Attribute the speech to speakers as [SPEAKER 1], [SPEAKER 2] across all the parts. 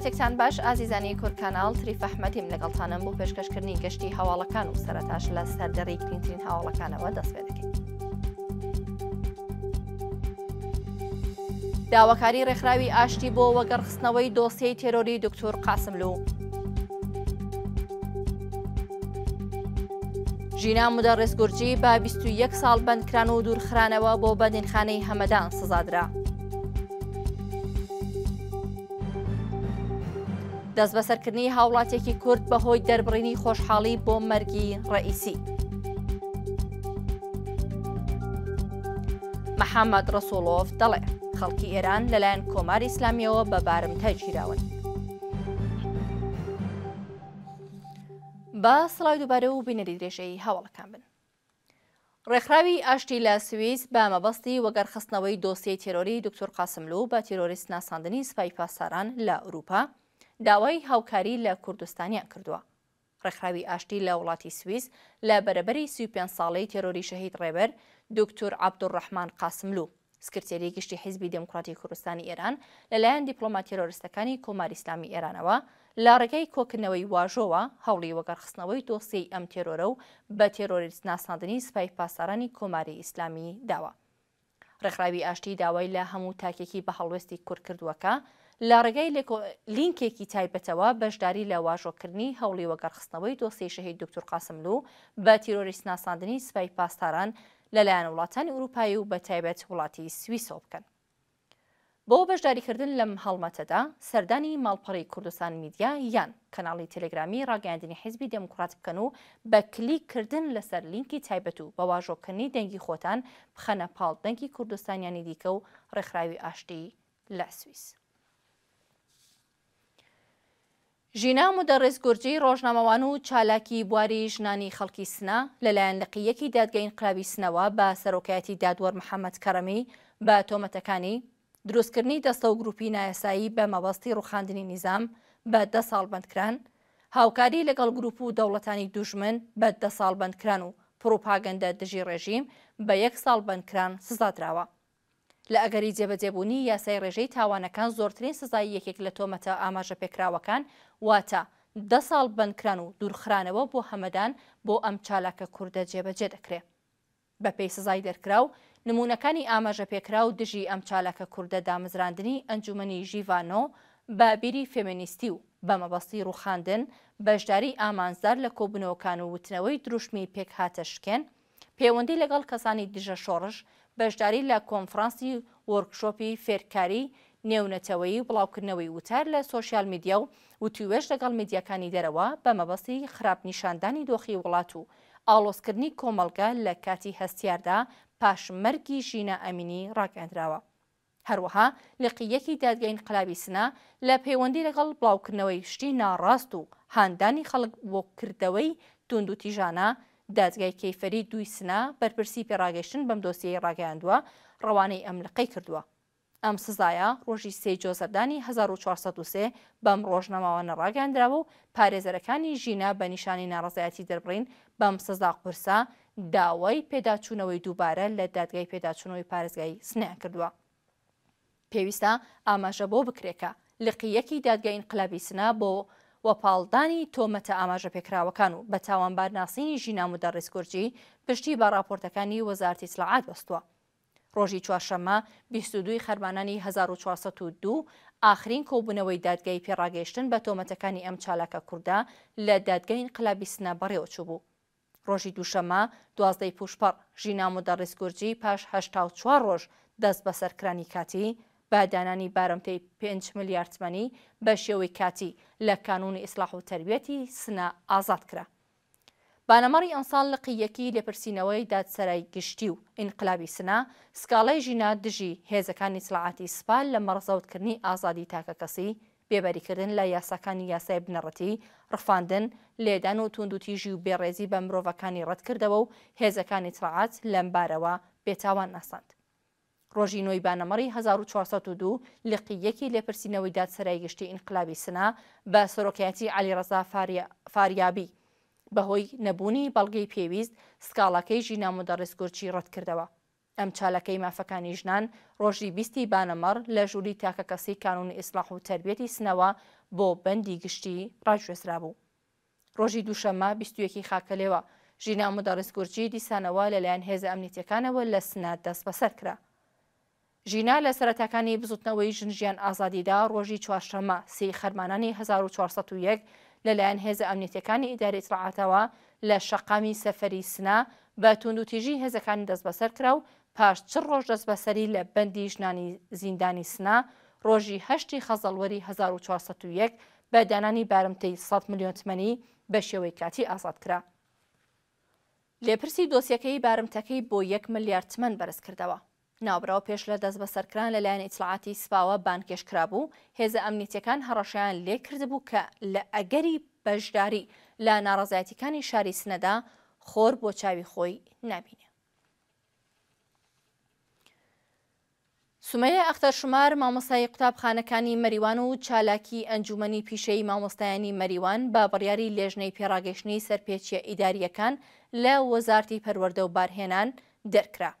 [SPEAKER 1] کاتێکتان باش ئازیزانی کورکانال تریفەحمەتیم لەگەڵتانم بۆ پێشکەشکردنی گەشتی هەواڵەکان و سەرتاش لە سەردەڕی گرنگترین هاوڵەکانەوە دەستپێ دەکەین. داواکاری ڕێکخراوی ئاشتی بۆ وەگەڕخستنەوەی دۆسی تێرۆری دکتۆر قاسملو. ژینا مدە ڕێزگورجی با 21 ساڵ بندکران و دوورخرانەوە بۆ بەدینخانەی هەمەدان سزادرا. دەست بەسەرکردنی هاوڵاتێکی کورد بەهۆی دەربڕینی خۆشحاڵی بۆ مەرگی ڕئیسی. محەممەد ڕسوڵۆف دەڵێ خەڵکی ئێران لەلایەن کۆماری ئسلامیەوە بە بارمتە گیراون. بە سڵای دووبارە و بینەری درێژەی هەوڵەکان بن. ڕێکخراوی ئاشتی لە سوئیس بە مەبەستی وەگەرخستنەوەی دۆسیی تێرۆری دکتۆر قاسملو بە تیرۆریست ناساندنی سپای پاساران لە ئەوروپا داوای هاوکاری لە کوردستانیان کردووە ڕێکخراوی ئاشتی لە وڵاتی سوئیس لە بەرەبەری سوپیان ساڵی تێرۆری شەهید ڕێبەر دکتور عبدوڕحمان قاسملو سکرتێری گشتی حیزبی دموکراتی کوردستانی ئێران لەلایەن دیپلۆما تێرۆریستەکانی کۆماری ئسلامی ئێرانەوە لە ڕێگەی کۆکردنەوەی واژۆوە هەوڵی وەگەرخستنەوەی دۆسی ئەم تێرۆرە و بە تێرۆریست ناساندنی سپای پاسارانی کۆماری ئیسلامی داوە. ڕێکخراوی ئاشتی داوای لە هەموو تاکێکی بە هەڵوێستی کورد کردووەکە لە ڕێگەی لینکێکی تایبەتەوە بەشداری لە واژۆکردنی هەوڵی وەگەرخستنەوەی دۆسی شەهید دکتور قاسملو بە تیرۆریست ناساندنی سوپای پاسداران لەلایەن وڵاتانی ئوروپایی و بە تایبەت وڵاتی سویسۆ بکەن. بۆ بەشداریکردن لەم هەڵمەتەدا سەردانی ماڵپەڕی کوردستان میدیا یان کەناڵی تەلگرامی ڕاگەاندنی حیزبی دموکرات بکەن و بە کلیککردن لەسەر لینکی تایبەت و بەواژۆکردنی دەنگی خۆتان بخەنە پاڵ دەنگی کوردستانیانی دیکە و ڕێکخراوی ئاشتی لە سوئیس. ژینا مدەڕێز گورجی ڕۆژنامەوان و چالاکی بواری ژنانی خەڵکی سنا لەلایەن لەقیەکی دادگەی انقلابی سنەوە بە سەرۆکایەتی دادوەر محەممەد کەرەمی بە تۆمەتەکانی دروستکردنی دەستە و گروپی نایەسایی بە مەبەستی ڕوخاندنی نیزام بە دە ساڵ بندکران هاوکاری لەگەڵ گروپ و دەوڵەتانی دوژمن بە دە ساڵ بندکران و پرۆپاگەندە دژی ڕێژیم بە یەک ساڵ بندکران سزادراوە. لە ئەگەری جێبەجێبوونی یاسای ڕێژەی تاوانەکان زۆرترین سزای یەکێک لە تۆمەتە ئاماژە پێکراوەکان واتە ده ساڵ بنکران و دوورخرانەوە بۆ هەمەدان بۆ ئەم چالاکە کووردە جێبەجێ دەکرێت بە پێی سزای دەرکراو نمونونەکانی ئاماژە پێکرا و دژی ئەم چالاکە کووردە دامزراندنی ئەنجومنی ژیڤانۆ بابیری فێمینیستی و بەمەبەستی ڕوخاندن بەشداری ئامانزار لە کۆبنەوەکان و وتنەوەی دروشمی پێک هاتە شکێن پەیوەندی لەگەڵ کەسانی دژە شۆڕش بەشداری لە کۆنفرانسی وەرکشۆپی فێرکاری نێونەتەوەی بڵاوکردنەوەی وتار لە سوۆسیال میدیا و وتیوێش لەگەڵ میدیەکانی دەرەوە بە مەبەستی خراپنیشاندانی دۆخی وڵات و ئالۆسکردنی کۆمەلگە لە کاتی هەستیاردا پاشمەرگی ژینە ئەمینی ڕاکێنراوە. هەروەها لەقیەکی دادگەین قلابی سنا لە پەیوەندی لەگەڵ بڵاوکردنەوەی شتی ناڕاست و هاندانی خەڵک بۆ کردەوەی تونندوتیژانە دادگای کەیفەری دوی سنا بەرپرسی پێڕاگەشتن بەم دۆسیەی ڕاگەاندووە ڕەوانەی ئەملقەی کردووە. ئەم سزایە ڕۆژی سێ جۆزەردانی 1403 بەم ڕۆژنەماوانە ڕاگەاندراوە و پارێزەرەکانی ژینە بە نیشانی ناڕزایەتی دەبڕین بەم سزا قورسا داوای پێداچوونەوەی دووبارە لە دادگای پێداچوونەوەی پارێزگای سنیان کردووە. پێویستە ئاماژە بۆ بکرێکە لقیەکی دادگای انقلابی سنا بۆ و پاڵدانی تۆمەتە ئاماژە پێکراوەکان و بە تاوانبارناسینی ژینامودا ڕیسکۆرجی پشتی بە راپۆرتەکانی وەزارتی سلعات بەستووە. ڕۆژی چوارشەمە 22 خەرمانانی 1942 ئاخرین کۆبوونەوەی دادگای پێڕاگەیشتن بە تۆمەتەکانی ئەم چالاکە کووردا لە دادگەین قلابیسنە بەڕێوە چوو بوو. ڕۆژی دووشەمە دوازدەی پوشپەر ژینامودا ڕیسکورجی پاش 84 ڕۆژ دەست بە سەرکرانی کاتی بە دانانی بارمتەی 5 ملیاردمەنی بە شێوەی کاتی لە کانونی ئیسلاح و تربیەتی سنە ئازاد کرا. بانەمەڕی ئەمساڵ لە قیەکی لێپرسینەوەی دادسەرای گشتی و ئینقلابی سنا سکاڵای ژینا دژی هێزەکانی سلاعاتی سپال لە مەڕزەوتکردنی ئازادی تاکەکەسی بێبەریکردن لە یاساکانی یاسای بنەڕەتی ڕفاندن لێدان و توندوتیژی و بێڕێزی بە مرۆڤەکانی ڕەتکردەوە و هێزەکانی ترعات لەمبارەوە بێتاوان ناساند. ڕۆژی نوۆی بانەمەڕی 1402 لقیەکی لێپرسینەوەی دادسەرای گشتی ئینقلابی سنا بە سۆرۆکایەتی علی ڕزا فاریابی بەهۆی نەبوونی بەڵگەی پێویست سکاڵەکەی ژینامۆدەڕست گورچی ڕەت کردەوە. ئەم چالەکەی مافەکانی ژنان ڕۆژی بیستی بانەمەڕ لە ژووری تاکەکەسی کانون ئیسلاح و تربێتی سنەوە بۆ بەندی گشتی ڕاجێسرا بوو. ڕۆژی دووشەمە بیستویەکی خاکەلێەوە ژینامۆدەڕست گورجی دیسانەوە لەلایەن هێز ئەمنیتەکانەوە لە سنات دەست بەسەر کرا. ژینا لە سەرەتەکانی بزوتنەوەی ژنجیان ئازادیدا ڕۆژی چوارشەمە سی خەرمانانی 1940 لەلایەن هێزە ئەمنیەتەکانی ئیداری ڕعاتەوە لە شەقامی سەفەری سنا بە توندوتیژی هێزەکانی دەست بەسەر کرا و پاش چ ڕۆژ دەست بەسەری لە بەندی ژنانی زیندانی سنا ڕۆژی هەشتی خەزەڵوەری 1940 بە دانانی بارمتەی 100 میلیۆن تمەنی بە شێوەی کاتی ئازاد کرا. لێپرسی دۆسیەکەی بارمتەکەی بۆ 1 ملیارد تمەن بەرز کردەوە. ناوبراوە پێش لە دەست بە سەرکران لەلایەن ئیسلاعاتی سپاوە بانکێشکرا بوو هێزە ئەمنیتیەکان هەڕەشیان لێکرد بوو کە لە ئەگەری بەشداری لە ناڕازایەتەکانی شاری سنەدا خۆر بۆ چاوی خۆی نبینێ. سومەیە ئەختەرشمار مامۆسای قوتابخانەکانی مەریوان و چالاکی ئەنجومنی پیشەی مامۆستایانی مەریوان با بڕیاری لێژنەی پێراگەشتنی سەرپێچیە ئیداریەکان لە وەزارتی پەروەەردە و بارهێنان دەرکرا.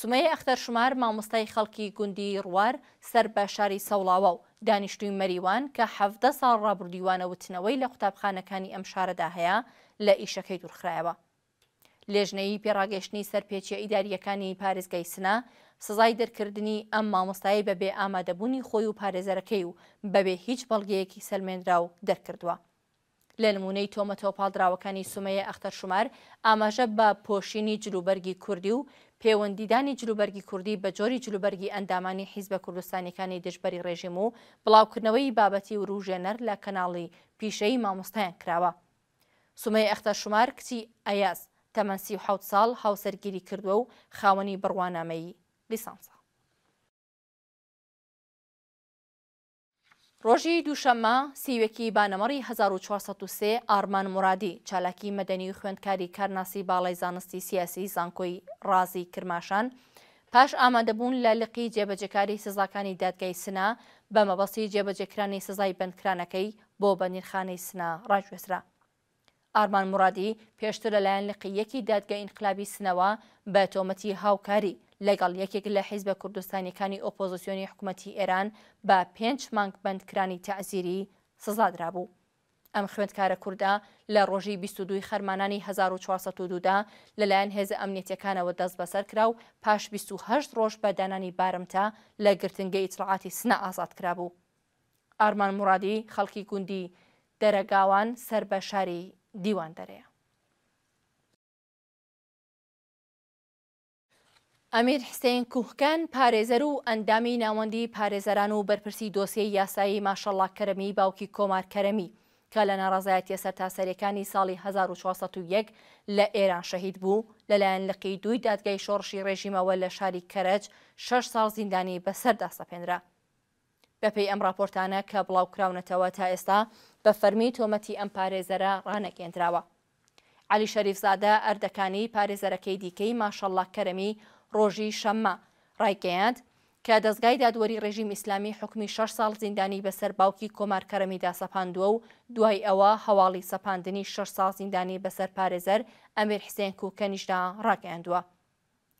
[SPEAKER 1] سومەیە ئەختەر شمار مامۆستای خەڵکی گوندی ڕوار سەر بە شاری سەوڵاوە و دانیشتوی مەریوان کە هەفدە ساڵ ڕابردیوانە وتنەوەی لە قوتابخانەکانی ئەم شارەدا هەیە لە ئیشەکەی دوورخرایەوە. لێژنەی پێڕاگەشتنی سەرپێچیە ئیداریەکانی پارێزگای سنا سزای دەرکردنی ئەم مامۆستایی بەبێ ئامادەبوونی خۆی و پارێزەرەکەی و بەبێ هیچ بەڵگەیەکی سەلمێنرا و دەرکردووە. لە نمونەی تۆمەتۆ پاڵدراوەکانی سومەیە ئەختەر شمار ئاماژە بە پۆشینی جلوبەرگی کوردی و پەیوەندیدانی جلوبەرگی کوردی بە جۆری جلوبەرگی ئەندامانی حیز بە کوردستانەکانی دژبەری ڕێژیم و بڵاوکردنەوەی بابەتی وروژێنەر لە کەناڵی پیشەی مامۆستایان کراوە. سومەی ئەختە شومار کچی ئەیاس تەمەسی حوت ساڵ هاوسەرگیری کردووە و خاوەنی بڕوانامەیی لیسانسە. ڕۆژی دووشەممە سیوێکی بانەمەری 1403 ئارمان مرادی چالاکی مەدەنی و خوێندکاری کارناسی باڵای زانستی سیاسی زانکۆی ڕازی کرماشان، پاش ئامادەبوون لە لقی جێبەجەکاری سزاکانی دادگای سنا بە مەبەستی جێبەجەکرانی سزای بندکرانەکەی بۆ بەنیرخانەی سنا ڕاجێسرا. ئارمان مرادی پێشتر لەلایەن لقیەکی دادگای ئینقلابی سنەوە بە تۆمەتی هاوکاری لەگەڵ یەکێک لە حیز بە کوردستانیەکانی ئۆپۆزیسیۆنی حکوومەتتی ئێران بە پێنج مانگ بندکرانی تەعزیری سزادرا بوو. ئەم خوێندکارە کووردا لە ڕۆژی 22 خەرمانانی 1940دا لەلایەن هێزە ئەمنیەتەکانەوە دەست بەسەر کرا و پاش 28 ڕۆژ بە دانانی بارمتا لە گرتنگە ئیتلاعاتی سنە ئازاد کرابوو. ئارمان مرادی خەڵکی گوندی دەرەگاوان سەر بە شاری دیوان دەرەیە. ئەمیر حسین کوهکەن پارێزەر و ئەندامی ناوەندی پارێزەران و بەرپرسی دۆسیی یاسایی ماشەڵاکەرەمی باوکی کۆمارکەرەمی کە لە ناڕازایەتی سەر تاسەرەکانی ساڵی 1960 لە ئێران شەهید بوو لەلایەن لقی دوی دادگای شۆڕشی ڕێژیمەوە لە شاری کەرج 6 ساڵ زیندانی بەسەردا سەپێنرا. بەپی ئەم راپۆرتانە کە بڵاوکراونەتەوە تا ئێستا بە فەرمی تۆمەتی ئەم پارێزەرە ڕانەکێنراوە. علی شەریفزادە ئەردەکانی پارێزەرەکەی دیکەی ماشەڵاکەرەمی ڕۆژی شەممە ڕایگەیاند کە دەستگای دادوەری ڕێژیم ئیسلامی حکمی 6 ساڵ زیندانی بەسەر باوکی کۆمارکەرەمیدا سەپاندووە و دوای ئەوە هەواڵی سەپاندنی 6 ساڵ زیندانی بەسەر پارێزەر ئەمیر حسێن و کەنیشدا ڕاگەاندووە.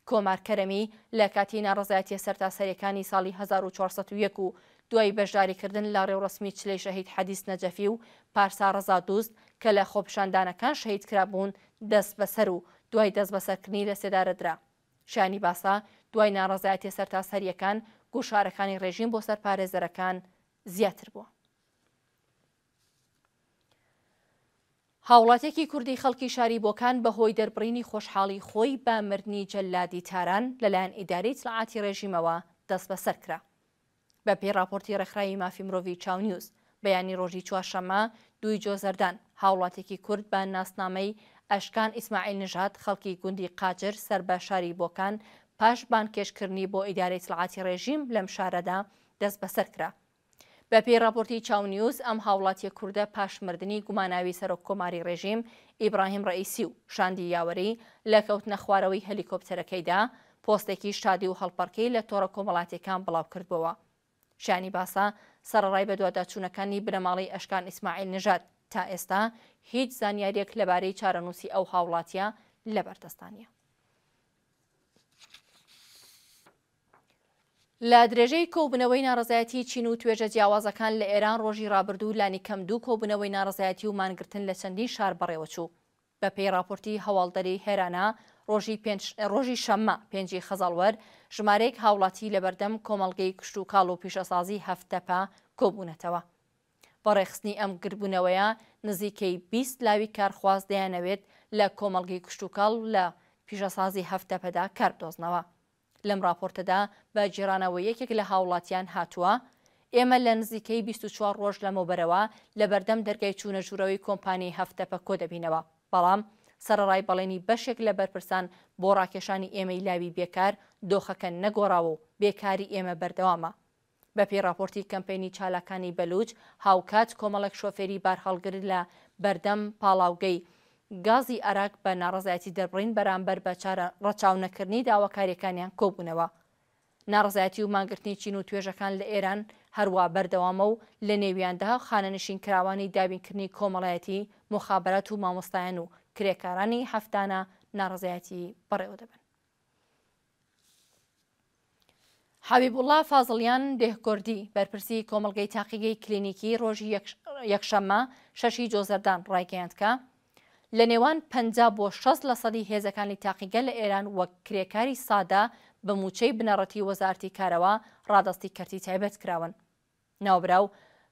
[SPEAKER 1] کۆمارکەرەمی لە کاتی ناڕزایەتی سەرتاسەرەکانی ساڵی 1940 و دوای بەشداریکردن لە ڕێوڕسمی چلەی شەهید حەدیس نەجەفی و پارسا ڕزا دوست کە لە خۆپشاندانەکان شەهید کرابوون دەست بەسەر و دوای دەست بەسەرکردنی لە سێدارەدرا. شانی باسا دوای ناڕازایەتی سەر تا سەریەکان گوشارەکانی ڕێژیم بۆ سەر پارێزەرەکان زیاتر بووە. هاوڵاتێکی کوردی خەڵکی شاری بۆکان بەهۆی دەربڕینی خۆشحاڵی خۆی بە مردنی جەلادی تاران لەلایەن ئیداری تلاعاتی ڕێژیمەوە دەست بە سەرکرا. بە پێی راپۆرتی ڕێکخراایی مافی مرۆڤی چاونیوز بەیانی ڕۆژی چوارشەمە دوی جۆزەردان هاوڵاتێکی کورد بە ناسنامەی ئەشکان ئیسماعیل نژات خەڵکی گوندی قاجر سەر بە شاری بۆکان پاش بانکێشکردنی بۆ ئیدارەی سلعاتی ڕێژیم لەم شارەدا دەست بەسەرکرا. بە پێی راپۆرتی چاونیوز ئەم هاوڵاتیە کووردە پاشمردنی گوماناوی سەرۆک کۆماری ڕێژیم ئیبراهیم ڕئیسی و شاندی یاوەری لە کەوتنە خوارەوەی هەلیکۆپتەرەکەیدا پۆستێکی شادی و هەڵپەرکەی لە تۆڕە کۆمەڵاتیەکان بڵاو کردبەوە. شانی باسا سەرڕای بەدوواداچوونەکانی بنەماڵی ئەشکان ئیسماعیل نژات تا ئێستا هیچ زانیاریەک لەبارەی چارەنووسی ئەو هاوڵاتیە لە بەردەستانە. لە درێژەی کۆبنەوەی ناڕزایەتی چین و توێژە جیاوازەکان لە ئێران ڕۆژی ڕابردوو لانی کەم دوو کۆبنەوەی ناڕزایەتی و مانگرتن لە چەندین شار بەڕێوەچوو بە پێی راپۆرتی هەواڵدەری هێرانە ڕۆژی شەممە پێنجی خەزەڵوەر ژمارەیەک هاوڵاتی لەبەردەم کۆمەلگەی کشت و کاڵ و پیشەسازی هەفتەپە کۆبوونەتەوە. بە ڕێخستنی ئەم گربوونەوەیە نزیکەی 20 لاوی کارخواز دەیانەوێت لە کۆمەلگی کشتتوکڵ لە پیشەسازی هەفتەپەدا کاردۆزنەوە. لەم راپۆرتەدا بە جێرانەوە یەکێک لە هاوڵاتیان هاتووە، ئێمە لە نزیکەی 24 ڕۆژ لەمەوبەرەوە لە بەردەم دەرگای چوونەژوورەوەی کۆمپانی هەفتەپە کۆ دەبینەوە. بەڵام سەرڕای بەڵێنی بەشێک لە بەرپرسان بۆ ڕاکێشانی ئێمەی لاوی بێکار دۆخەکە نەگۆڕاوە و بێکاری ئێمە بەردەوامە. بەپی راپۆرتی کەمپینی چالاکانی بەلوچ هاوکات کۆمەڵک شۆفێری بارهەڵگرت لە بەردەم پاڵاوگەی گازی عراق بە ناڕزایەتی دەبڕین بەرامبەر بە ڕەچاونەکردنی داواکاریەکانیان کۆبوونەوە. ناڕزایەتی و مانگرتنی چین و توێژەکان لە ئێران هەروە بەردەوامە و لە نێویاندا خانەنشین کراوانی دابینکردنی کۆمەڵایەتی مخابرات و مامۆستایان و کرێکارانی هەفتانە ناڕزایەتی بەڕێوە دەبن. حەبیبوڵا فازڵیان دێهکردی بەرپرسی کۆمەلگەی تاقیگەی کلینیکی ڕۆژی یەکشەممە شەشی جۆزەردان ڕایگەیاندکە لە نێوان پ بۆ 6 لە سەدی هێزەکانی تاقیگە لە ئێران وەک کرێکاری سادا بە موچەی بنەڕەتی وەزارتی کارەوە ڕادستی کەرتی تایبەت کراون ناوبراو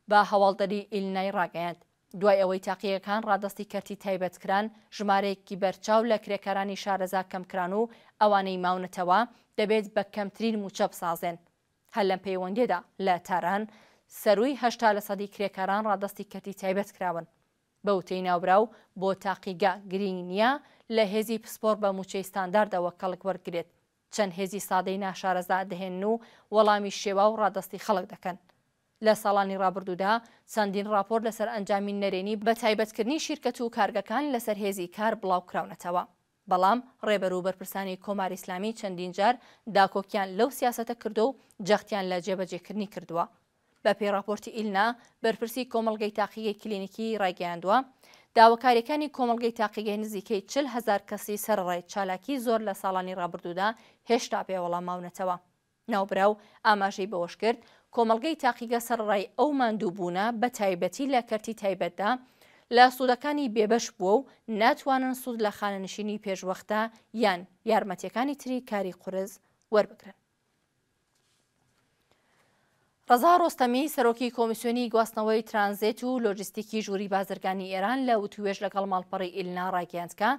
[SPEAKER 1] بە هەواڵدەری ئیلنای ڕاگەیاند دوای ئەوەی تاقیەکان ڕادستی کەتی تایبەتکران ژمارەیەکی بەرچاو لە کرێکارانی شارەزا کەمکران و ئەوانەی ماونەتەوە دەبێت بە کەمترین موچە بسازێن هەل لەم پەیوەندێدا لە تاران سەروی هەشتا لە سەدی کرێکاران ڕادستی کەتی تایبەت کراون بە وتەی ناوراو بۆ تاقیگا گرنگ نییە لە هێزی پسپۆر بە موچەی ستانداردەوە کەڵک وەرگێت چەند هێزی سادەی ناشارەزا دەهێن و وەڵامی شێوا و ڕادستی خەڵک دەکەن لە ساڵانی ڕابردوودا چەندین راپۆر لەسەر ئەنجامین نەرێنی بە تایبەتکردنی شیرکەت و کارگەکان لەسەر هێزی کار بڵاوکراونەتەوە. بەڵام ڕێبەر و بەرپرسانی کۆماری ئسلامی چەندین جار داکۆکیان لەو سیاسەتە کردو و جەختیان لە جێبەجێکردنی کردووە. بە پێڕاپۆرتی ئیلنا بەرپرسی کۆمەلگەی تاقیە کلینیکی ڕایگەیاندووە، داواکاریەکانی کۆمەلگەی تاقیگەی نزیکەی چل هزار کەسی سەرڕێ چالاکی زۆر لە ساڵانی ڕابردوودا هێشتا پێوەڵام ماونەتەوە. ناوبراو ئاماژەی بەوەش کرد کۆمەلگەی تاقیگە سەرڕای ئەو ماندوو بوونە بە تایبەتی لە کەرتی تایبەتدا لە سوودەکانی بێبەش بووە و ناتوانن سوود لە خانەنشینی پێشوەختە یان یارمەتیەکانی تری کاری قرز وەربگرن. ڕزا ڕۆستەمی سەرۆکی کۆمیسیۆنی گواستنەوەی ترانزیت و لۆجستیکی ژووری بازرگانی ئێران لە وتوێش لەگەڵ ماڵپەڕی ئیلنا ڕاگەاندکە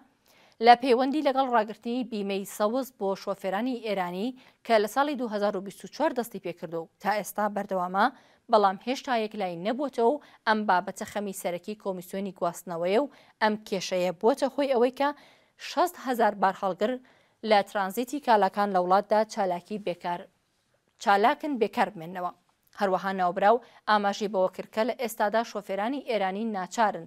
[SPEAKER 1] لە پەیوەندی لەگەڵ ڕاگررتنی بیمەی سەوز بۆ شۆفێرانی ئێرانی کە لە ساڵی 2024 دەستی پێکردو و تا ئێستا بەردەوامە بەڵام هێشتا یەکلای نەبووتە و ئەم بابەتە خەمی سەرەکی کۆمیسیۆنی گواستنەوەیە و ئەم کێشەیە بووە خۆی ئەوەی کە 6 هزار بار هەڵگر لە ترانزیتی کالاکان لە وڵاتدا چالاکی بێکار چالاکن بێکار بمێنەوە هەروەها ناوبراو ئاماژی بەوە کردکە لە ئێستادا شۆفێرانی ئێرانی ناچارن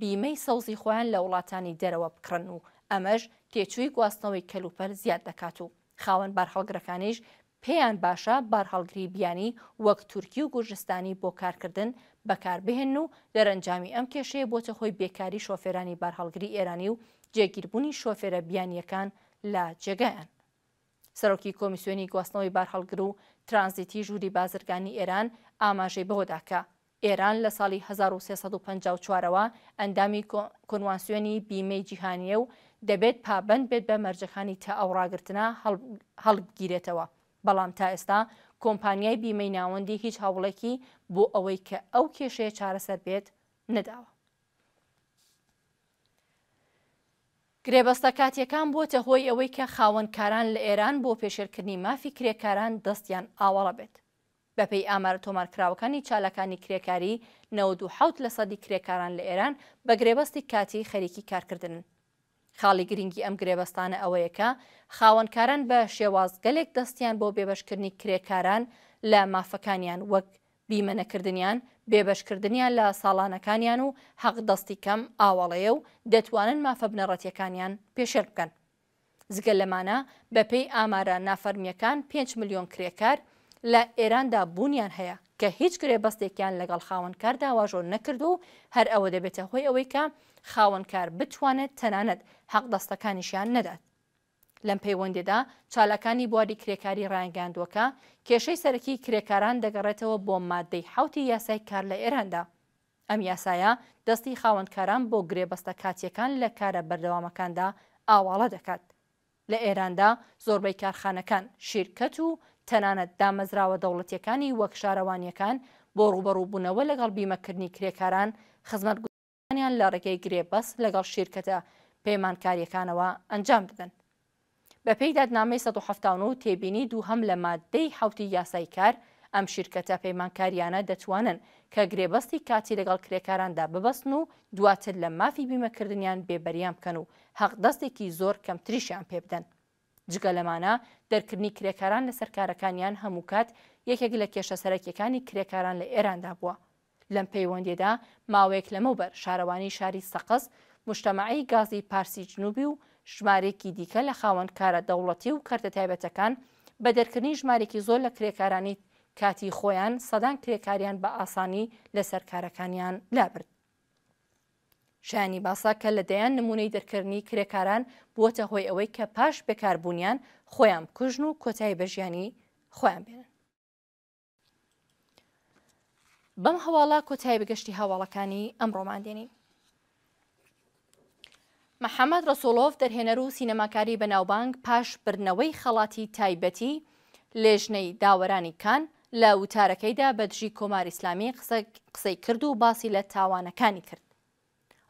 [SPEAKER 1] بیمەی سەوزی خۆیان لە وڵاتانی دەرەوە بکڕن و ئەمەش تێچووی گواستنەوەی کەلوپەر زیاد دەکات و خاوەن بارهەڵگرەکانیش پێیان باشە بارهەڵگری بیانی وەک تورکی و گورجستانی بۆ کارکردن بەکاربهێن و دەرەنجامی ئەم کێشەیە بۆتە خۆی بێکاری شۆفێرانی بارهەڵگری ئێرانی و جێگیربوونی شۆفێرە بیانیەکان لە جێگایان. سەرۆکی کۆمیسیۆنی گواستنەوەی بارهەڵگر و ترانزیتی ژووری بازرگانی ئێران ئاماژەی بەوەداکە. ئێران لە ساڵی 1954ەوە ئەندامی کۆنوانسیۆنی بیمەی جیهانیە و دەبێت پابند بێت بە مەرجەکانی تا ئەو ڕاگرتنە هەڵگیرێتەوە بەڵام تا ئێستا کۆمپانیای بیمەی ناوەندی هیچ هەوڵێکی بۆ ئەوەی کە ئەو کێشەیە چارەسەر بێت نەداوە گرێبەستەکاتیەکان بۆتە هۆی ئەوەی کە خاوەندکاران لە ئێران بۆ پێشێرکردنی مافی کرێکاران دەستیان ئاوەڵە بێت بەپی ئامارە تۆمارکراوەکانی چالەکانی کرێکاری 97 لە سەدی کرێکاران لە ئێران بە گرێبەستی کاتی خەریکی کارکردن خاڵی گرنگی ئەم گرێبەستانە ئەوەیەکە خاوەنکاران بە شێواز گەلێک دەستیان بۆ بێبەشکردنی کرێکاران لە مافەکانیان وەک بیمەنەکردنیان بێبەشکردنیان لە ساڵانەکانیان و حەق دەستی کەم ئاوەڵەیە و دەتوانن مافە بنەڕەتیەکانیان پێشێر بکەن. زگەل لەمانە بەپێی ئامارە نافەرمیەکان 5 میلیۆن کرێکار لە ئێراندا بوونیان هەیە کە هیچ کرێ بەستێکیان لەگەڵ خاوەن کاردا واژۆ نەکرد و هەر ئەوە دەبێتە هۆی ئەوەی کە خاوەنکار بتوانێت تەنانەت حەق دەستەکانیشیان نەدات. لەم پەیوەندێدا چالەکانی بواری کرێکاری ڕایگەاندوەکە کێشەی سەرەکی کرێکاران دەگەڕێتەوە بۆ مادەی حوتی یاسای کار لە ئێراندا. ئەم یاسایە دەستی خاوەندکاران بۆ گرێبەستە کاتیەکان لە کارە بەردەوامەکاندا ئاواڵە دەکات. لە ئێراندا زۆربەی کارخانەکان شیرکەت و تەنانەت دامەزراوە دەوڵەتیەکانی وەک شارەوانیەکان بۆ ڕوبەڕووبوونەوە لەگەڵ بیمەکردنی کرێکاران خزمەت یان لە ڕێگەی گرێبەس لەگەڵ شیرکەتە پەیمانکاریەکانەوە ئەنجام بدەن. بە پێیدادنامەی 1970 تێبینی دوو هەم لە مادەی حوتی یاسای کار ئەم شیرکەتە پەیمانکاریانە دەتوانن کە گرێبەستی کاتی لەگەڵ کرێکاراندا ببەستن و دواتر لە مافی بیمەکردنیان بێبەریان بکەن و حەقدەستێکی زۆر کەمتریشیان پێ بدەن. جگە لەمانە دەرکردنی کرێکاران لە سەرکارەکانیان هەمووکات یەکێک لە کێشە سەرەکیەکانی کرێکاران لە ئێراندا بووە. لەم پەیوەندێدا ماوەیەک لەمەوبەر شارەوانی شاری سەقز مشتەمەعی گازی پارسی جنوبی و ژمارێکی دیکە لە خاوەند کارە دەوڵەتی و کەرتە تایبەتەکان بە دەرکردنی ژمارێکی زۆر لە کرێکارانی کاتی خۆیان سەدان کرێکاریان بە ئاسانی لە سەرکارەکانیان لابرد. شانی باسا کە لە دەیان نمونەی دەرکردنی کرێکاران بووەتە هۆی ئەوەی کە پاش بێکاربوونیان خۆیان بکوژن و کۆتایی بەژیانی خۆیان بێنن. بەم هەواڵە کۆتایی بگەشتی هەواڵەکانی ئەمڕۆماندێنی محەممەد ڕسۆلۆف دەرهێنەر و سینەماکاری بەناوبانگ پاش برنەوەی خەڵاتی تایبەتی لێژنەی داوەرانی کان لە وتارەکەیدا بەدژی کۆمار ئیسلامی قسەی کرد و باسی لە تاوانەکانی کرد.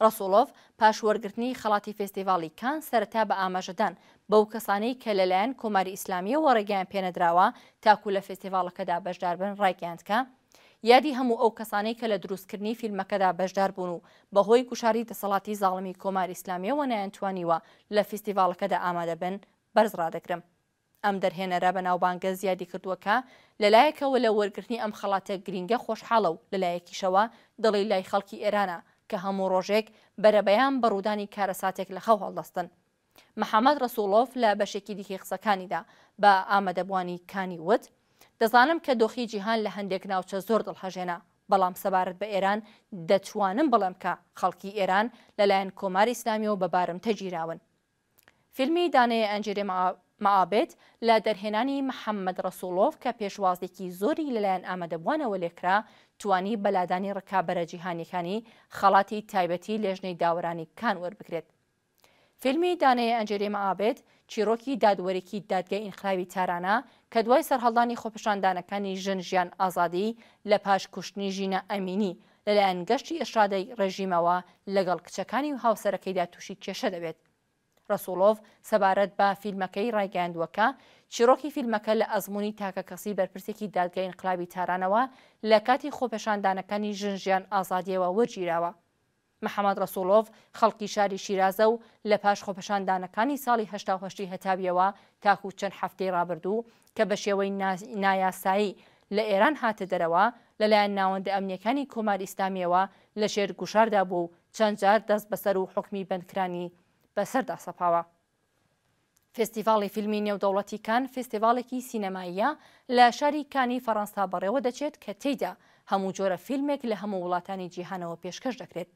[SPEAKER 1] ڕسۆلۆف پاش وەرگرتنی خەڵاتی فستیڤالی کان سەرتا بە ئاماژەدان بەو کەسانەی کە لەلایەن کۆماری ئیسلامیە وەڕێگەیان پێنەدراوە تاکو لە فستیڤالەکەدا بەشدار بن ڕایگەاندکە یادی هەموو ئەو کەسانەی کە لە دروستکردنی فیلمەکەدا بەشدار بوون و بەهۆی کوشاری دەسەڵاتی زاڵمی کۆماری ئسلامیەوە نەیانتوانیوە لە فیسیڤالەکەدا ئامادە بن بەرزڕدەگرم. ئەم دەرهێنەرە بە ناوبانگە زیادی کردووەکە لەلایەکەوە لە وەرگرتنی ئەم خەڵاتە گرینگە خۆشحاڵە و لەلایەکیشەوە دڵی لای خەڵکی ئێرانە کە هەموو ڕۆژێک بەرەبەیان بەڕوودانی کارەساتێک لە خەو هەڵدەستن. محەممەد ڕسوڵۆف لە بەشێکی دیکەی قسەکانیدا بە ئامادەبوانی کانی وت دەزانم کە دۆخی جیهان لە هەندێک ناوچە زۆر دڵهەژێنە بەڵام سەبارەت بە ئێران دەتوانم بڵێم کە خەڵکی ئێران لەلایەن کۆماری ئسلامیەوە بەبارم تەگیراون فیلمی دانەیە ئەنجێرێ معابێت لە دەرهێنانی محەممەد ڕسوڵۆف کە پێشوازێکی زۆری لەلایەن ئامادەبوونەوە لێکرا توانی بەلادانی ڕکابەرە جیهانیەکانی خەڵاتی تایبەتی لێژنەی داورانی کان وەربگرێت فیلمی دانەیە ئەنجێریمە ئابێت چیرۆکی دادوەرێکی دادگای ئینخراوی تارانە کە دوای سەررهڵدانی خۆپشاندانەکانی ژن ژیان ئازادی لە پاش کوشتنی ژینە ئەمینی لەلایەن گەشتی ئێشادەی ڕێژیمەوە لەگەڵ کچەکانی و هاوسەرەکەیدا تووشی کێشە دەبێت. ڕسوڵۆڤ سەبارەت بە فیلمەکەی ڕایگەاندوەکە چیرۆکی فیلمەکە لە ئەزمموی تاکە کەسی بەرپرسێکی دادگای انقلابی تارانەوە لە کاتی خۆپەشاندانەکانی ژنژیان ئازادیەوە وەرگیراوە. محەممەد ڕسوڵۆڤ خەڵکی شاری شیرازە و لە پاش خۆپەشاندانەکانی ساڵی هشتاهشتی هەتاویەوە تاکو چەند هەفتەی ڕابردوو کە بە شێوەی نایاسایی لە ئێران هاتە دەرەوە لەلایەن ناوەندە ئەمنیەکانی کۆمار ئیسلامیەوە لە شێر گوشاردا بوو چەند جار دەست بەسەر و حکمی بندکرانی بەسەردا سەپاوە. فستیڤاڵی فیلمی نێودەوڵەتی کان فستیڤالێکی سینەماییە لە شاری کانی فەڕەنسا بەڕێوە دەچێت کە تێیدا هەموو جۆرە فیلمێک لە هەموو وڵاتانی جیهانەوە پێشکەش دەکرێت.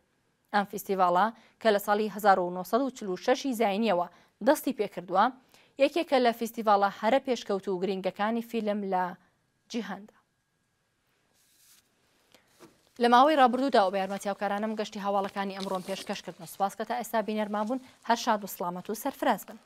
[SPEAKER 1] ئەم فیسیڤالە کە لە ساڵی 1946 زینیەوە دەستی پێکردووە یەکێکە لە فیسیڤالە هەرە پێشکەوت و گرنگەکانی فیلم لە جیهندا. لە ماوەی ڕابردوودا و یارمەتیاوکارانم گەشتی هەواڵەکانی ئەمڕۆم پێشکەشکردن سواس کە تا ئێستا بینەرمابوون هەر شاد و سلامەت و سەرفراز بن.